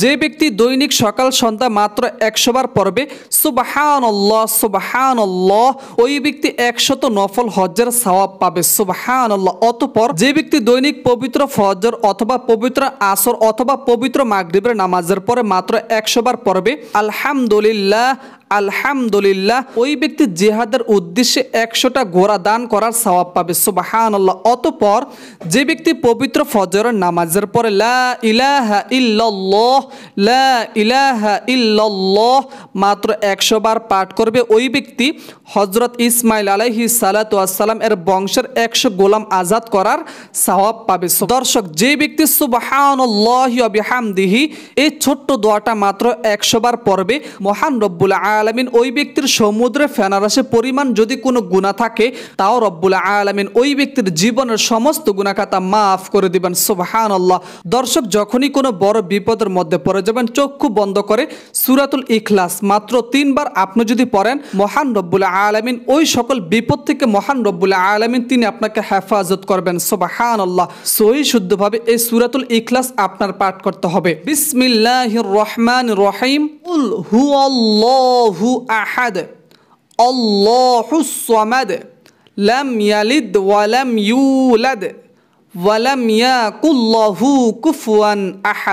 যে ব্যক্তি দৈনিক সকাল সন্ধ্যা মাত্র একশোবার পড়বে সুবাহানল্লাহ সুবাহানল্লাহ ওই ব্যক্তি একশত নফল হজ্জের সওয়াব পাবে সুবাহানল্লাহ অতপর যে ব্যক্তি দৈনিক পবিত্র ফজর অথবা পবিত্র আসর অথবা পবিত্র মাগরীবের নামাজের পরে মাত্র একশোবার পড়বে আলহামদুলিল্লাহ আলহামদুলিল্লাহ ওই ব্যক্তি জেহাদের উদ্দেশ্যে একশোটা ঘোড়া দান করার স্বভাব পাবে সুবাহান অতপর যে ব্যক্তি পবিত্র ফজরের নামাজের পরে লা লা ইলাহা মাত্র একশো বার পাঠ করবে ওই ব্যক্তি হজরত ইসমাইল আলহি সালাতাম এর বংশের একশো গোলাম আজাদ করার স্বভাব পাবে দর্শক যে ব্যক্তি সুবাহানল্লাহ এই ছোট্ট দোয়াটা মাত্র একশো বার পড়বে মহান রব্বুল আ আলমিন ওই ব্যক্তির সমুদ্রে ফেনারাসে পরিমাণ যদি কোনো গুণা থাকে তাও রব্বুল আলমিন ওই ব্যক্তির জীবনের সমস্ত গুণাখাতা মাফ করে দিবেন সোবাহান আল্লাহ দর্শক যখনই কোনো বড় বিপদের মধ্যে পড়ে যাবেন চক্ষু বন্ধ করে সুরাতুল ইখলাস মাত্র তিনবার আপনি যদি পড়েন মহান রব্বুল আলমিন ওই সকল বিপদ থেকে মহান রব্বুল আলমিন তিনি আপনাকে হেফাজত করবেন সোবাহান আল্লাহ সই শুদ্ধভাবে এই সুরাতুল ইখলাস আপনার পাঠ করতে হবে বিসমিল্লাহ রহমান রহিম قل هو الله أحد الله الصمد لم يلد ولم يولد ولم يكن له كفوا أحد